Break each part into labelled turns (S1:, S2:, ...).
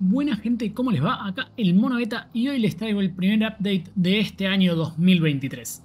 S1: Buena gente, ¿cómo les va? Acá el Mono Beta y hoy les traigo el primer update de este año 2023.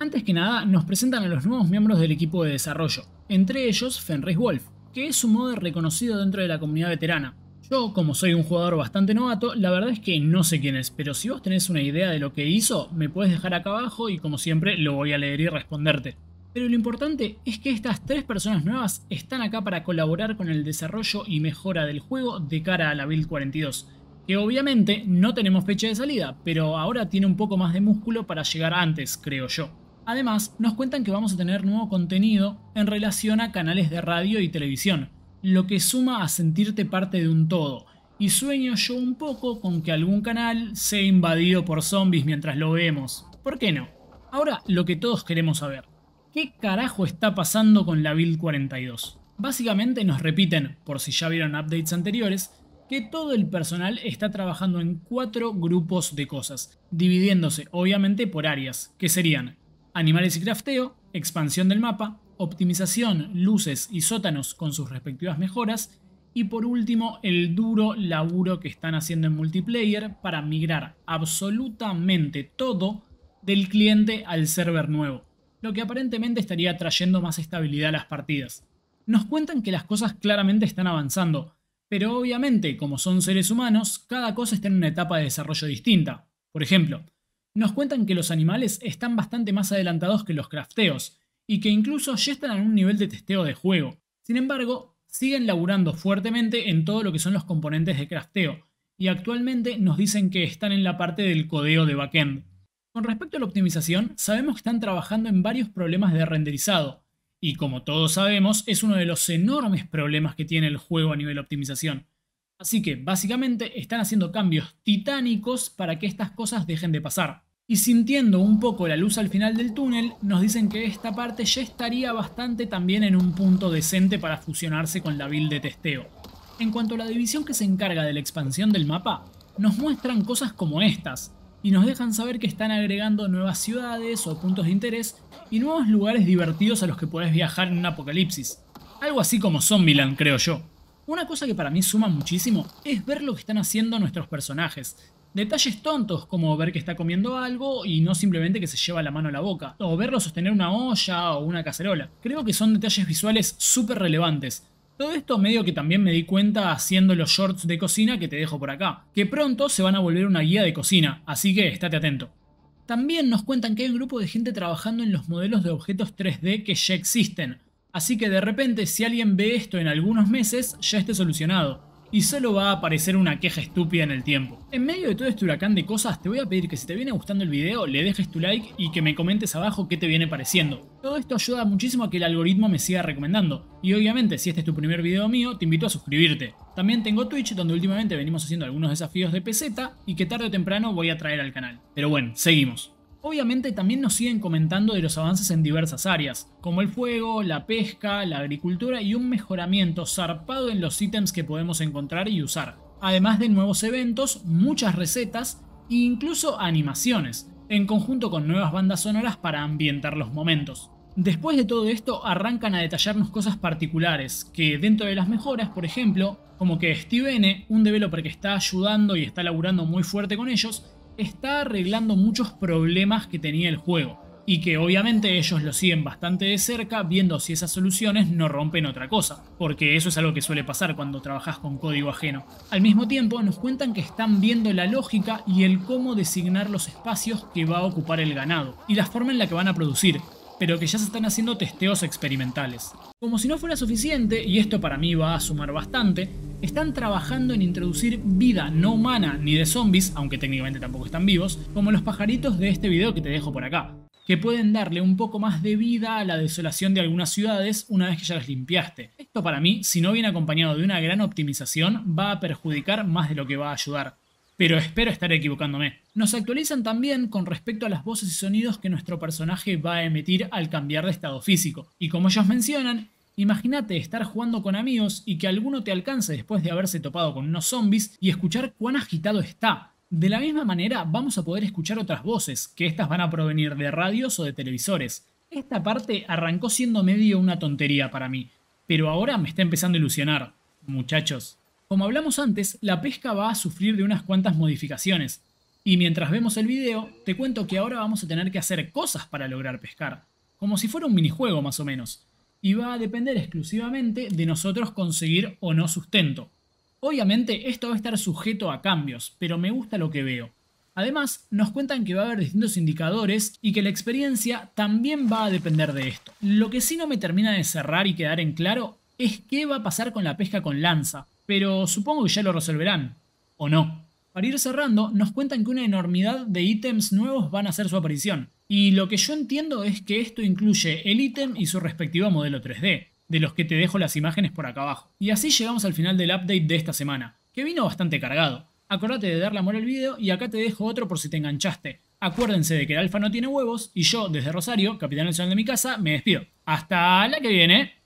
S1: Antes que nada, nos presentan a los nuevos miembros del equipo de desarrollo, entre ellos Fenris Wolf, que es un mod reconocido dentro de la comunidad veterana. Yo, como soy un jugador bastante novato, la verdad es que no sé quién es, pero si vos tenés una idea de lo que hizo, me puedes dejar acá abajo y como siempre lo voy a leer y responderte. Pero lo importante es que estas tres personas nuevas están acá para colaborar con el desarrollo y mejora del juego de cara a la Build 42, que obviamente no tenemos fecha de salida, pero ahora tiene un poco más de músculo para llegar antes, creo yo. Además, nos cuentan que vamos a tener nuevo contenido en relación a canales de radio y televisión, lo que suma a sentirte parte de un todo, y sueño yo un poco con que algún canal sea invadido por zombies mientras lo vemos. ¿Por qué no? Ahora, lo que todos queremos saber. ¿qué carajo está pasando con la build 42? Básicamente nos repiten, por si ya vieron updates anteriores, que todo el personal está trabajando en cuatro grupos de cosas, dividiéndose obviamente por áreas, que serían animales y crafteo, expansión del mapa, optimización, luces y sótanos con sus respectivas mejoras, y por último el duro laburo que están haciendo en multiplayer para migrar absolutamente todo del cliente al server nuevo lo que aparentemente estaría trayendo más estabilidad a las partidas. Nos cuentan que las cosas claramente están avanzando, pero obviamente, como son seres humanos, cada cosa está en una etapa de desarrollo distinta. Por ejemplo, nos cuentan que los animales están bastante más adelantados que los crafteos, y que incluso ya están en un nivel de testeo de juego. Sin embargo, siguen laburando fuertemente en todo lo que son los componentes de crafteo, y actualmente nos dicen que están en la parte del codeo de backend. Con respecto a la optimización, sabemos que están trabajando en varios problemas de renderizado, y como todos sabemos, es uno de los enormes problemas que tiene el juego a nivel optimización. Así que, básicamente, están haciendo cambios titánicos para que estas cosas dejen de pasar. Y sintiendo un poco la luz al final del túnel, nos dicen que esta parte ya estaría bastante también en un punto decente para fusionarse con la build de testeo. En cuanto a la división que se encarga de la expansión del mapa, nos muestran cosas como estas, y nos dejan saber que están agregando nuevas ciudades o puntos de interés y nuevos lugares divertidos a los que podés viajar en un apocalipsis. Algo así como Zombieland, creo yo. Una cosa que para mí suma muchísimo es ver lo que están haciendo nuestros personajes. Detalles tontos como ver que está comiendo algo y no simplemente que se lleva la mano a la boca, o verlo sostener una olla o una cacerola. Creo que son detalles visuales súper relevantes, todo esto medio que también me di cuenta haciendo los shorts de cocina que te dejo por acá, que pronto se van a volver una guía de cocina, así que estate atento. También nos cuentan que hay un grupo de gente trabajando en los modelos de objetos 3D que ya existen, así que de repente si alguien ve esto en algunos meses ya esté solucionado y solo va a aparecer una queja estúpida en el tiempo. En medio de todo este huracán de cosas, te voy a pedir que si te viene gustando el video, le dejes tu like y que me comentes abajo qué te viene pareciendo. Todo esto ayuda muchísimo a que el algoritmo me siga recomendando. Y obviamente, si este es tu primer video mío, te invito a suscribirte. También tengo Twitch, donde últimamente venimos haciendo algunos desafíos de peseta y que tarde o temprano voy a traer al canal. Pero bueno, seguimos. Obviamente también nos siguen comentando de los avances en diversas áreas, como el fuego, la pesca, la agricultura y un mejoramiento zarpado en los ítems que podemos encontrar y usar, además de nuevos eventos, muchas recetas e incluso animaciones, en conjunto con nuevas bandas sonoras para ambientar los momentos. Después de todo esto arrancan a detallarnos cosas particulares, que dentro de las mejoras, por ejemplo, como que Steve un developer que está ayudando y está laburando muy fuerte con ellos, está arreglando muchos problemas que tenía el juego, y que obviamente ellos lo siguen bastante de cerca viendo si esas soluciones no rompen otra cosa, porque eso es algo que suele pasar cuando trabajas con código ajeno. Al mismo tiempo nos cuentan que están viendo la lógica y el cómo designar los espacios que va a ocupar el ganado, y la forma en la que van a producir, pero que ya se están haciendo testeos experimentales. Como si no fuera suficiente, y esto para mí va a sumar bastante, están trabajando en introducir vida no humana ni de zombies, aunque técnicamente tampoco están vivos, como los pajaritos de este video que te dejo por acá, que pueden darle un poco más de vida a la desolación de algunas ciudades una vez que ya las limpiaste. Esto para mí, si no viene acompañado de una gran optimización, va a perjudicar más de lo que va a ayudar pero espero estar equivocándome. Nos actualizan también con respecto a las voces y sonidos que nuestro personaje va a emitir al cambiar de estado físico. Y como ellos mencionan, imagínate estar jugando con amigos y que alguno te alcance después de haberse topado con unos zombies y escuchar cuán agitado está. De la misma manera, vamos a poder escuchar otras voces, que estas van a provenir de radios o de televisores. Esta parte arrancó siendo medio una tontería para mí, pero ahora me está empezando a ilusionar, muchachos. Como hablamos antes, la pesca va a sufrir de unas cuantas modificaciones. Y mientras vemos el video, te cuento que ahora vamos a tener que hacer cosas para lograr pescar, como si fuera un minijuego más o menos, y va a depender exclusivamente de nosotros conseguir o no sustento. Obviamente esto va a estar sujeto a cambios, pero me gusta lo que veo. Además, nos cuentan que va a haber distintos indicadores y que la experiencia también va a depender de esto. Lo que sí no me termina de cerrar y quedar en claro es qué va a pasar con la pesca con lanza, pero supongo que ya lo resolverán, o no. Para ir cerrando, nos cuentan que una enormidad de ítems nuevos van a hacer su aparición, y lo que yo entiendo es que esto incluye el ítem y su respectivo modelo 3D, de los que te dejo las imágenes por acá abajo. Y así llegamos al final del update de esta semana, que vino bastante cargado. Acordate de darle amor al video y acá te dejo otro por si te enganchaste. Acuérdense de que el alfa no tiene huevos y yo, desde Rosario, capitán nacional de mi casa, me despido. Hasta la que viene.